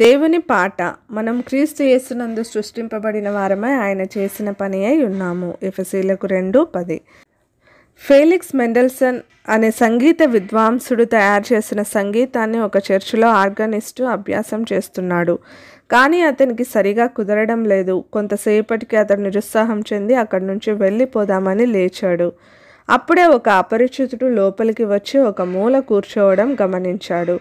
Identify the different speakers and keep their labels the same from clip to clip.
Speaker 1: దేవుని పాట మనం క్రీస్తు యేసునందు సృష్టింపబడిన వారమై ఆయన చేసిన పని అయి ఉన్నాము ఎఫసీలకు రెండు పది ఫేలిక్స్ మెండల్సన్ అనే సంగీత విద్వాంసుడు తయారు చేసిన సంగీతాన్ని ఒక చర్చిలో ఆర్గనిస్టు అభ్యాసం చేస్తున్నాడు కానీ అతనికి సరిగా కుదరడం లేదు కొంతసేపటికి అతను నిరుత్సాహం చెంది అక్కడి నుంచి వెళ్ళిపోదామని లేచాడు అప్పుడే ఒక అపరిచితుడు లోపలికి వచ్చి ఒక మూల కూర్చోవడం గమనించాడు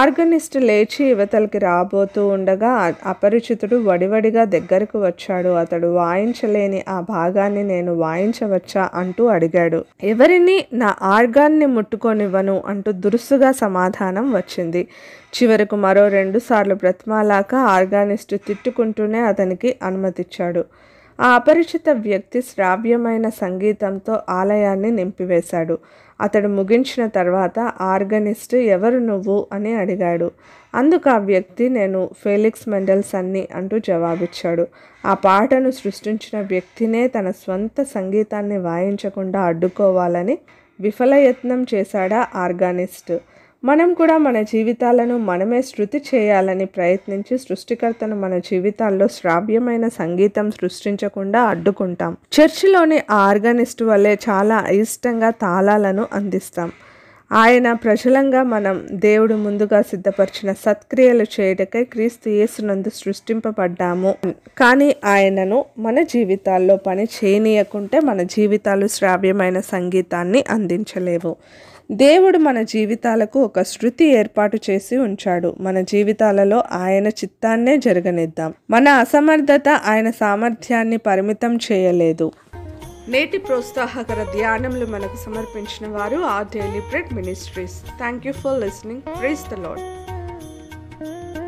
Speaker 1: ఆర్గనిస్ట్ లేచి యువతలకి రాబోతూ ఉండగా అపరిచితుడు వడివడిగా దగ్గరకు వచ్చాడు అతడు వాయించలేని ఆ భాగాన్ని నేను వాయించవచ్చా అంటూ అడిగాడు ఎవరిని నా ఆర్గాన్ని ముట్టుకొనివ్వను అంటూ దురుసుగా సమాధానం వచ్చింది చివరకు మరో రెండుసార్లు బ్రతమాలాక ఆర్గానిస్ట్ తిట్టుకుంటూనే అతనికి అనుమతిచ్చాడు ఆ అపరిచిత వ్యక్తి శ్రావ్యమైన సంగీతంతో ఆలయాన్ని నింపివేశాడు అతడు ముగించిన తర్వాత ఆర్గనిస్ట్ ఎవరు నువ్వు అని అడిగాడు అందుకు ఆ వ్యక్తి నేను ఫెలిక్స్ మెండల్స్ అన్ని అంటూ జవాబిచ్చాడు ఆ పాటను సృష్టించిన వ్యక్తినే తన స్వంత సంగీతాన్ని వాయించకుండా అడ్డుకోవాలని విఫలయత్నం చేశాడా ఆర్గానిస్ట్ మనం కూడా మన జీవితాలను మనమే శృతి చేయాలని ప్రయత్నించి సృష్టికర్తను మన జీవితాల్లో శ్రావ్యమైన సంగీతం సృష్టించకుండా అడ్డుకుంటాం చర్చిలోని ఆర్గనిస్ట్ వల్లే చాలా అయిష్టంగా తాళాలను అందిస్తాం ఆయన ప్రజలంగా మనం దేవుడు ముందుగా సిద్ధపరిచిన సత్క్రియలు చేయటకే క్రీస్తు యేసునందు సృష్టింపబడ్డాము కానీ ఆయనను మన జీవితాల్లో పని చేయనీయకుంటే మన జీవితాలు శ్రావ్యమైన సంగీతాన్ని అందించలేవు దేవుడు మన జీవితాలకు ఒక శృతి ఏర్పాటు చేసి ఉంచాడు మన జీవితాలలో ఆయన చిత్తాన్నే జరగనిద్దాం మన అసమర్థత ఆయన సామర్థ్యాన్ని పరిమితం చేయలేదు నేటి ప్రోత్సాహకర ధ్యానంలో మనకు సమర్పించిన వారు ఆ daily bread ministries thank you for listening praise the lord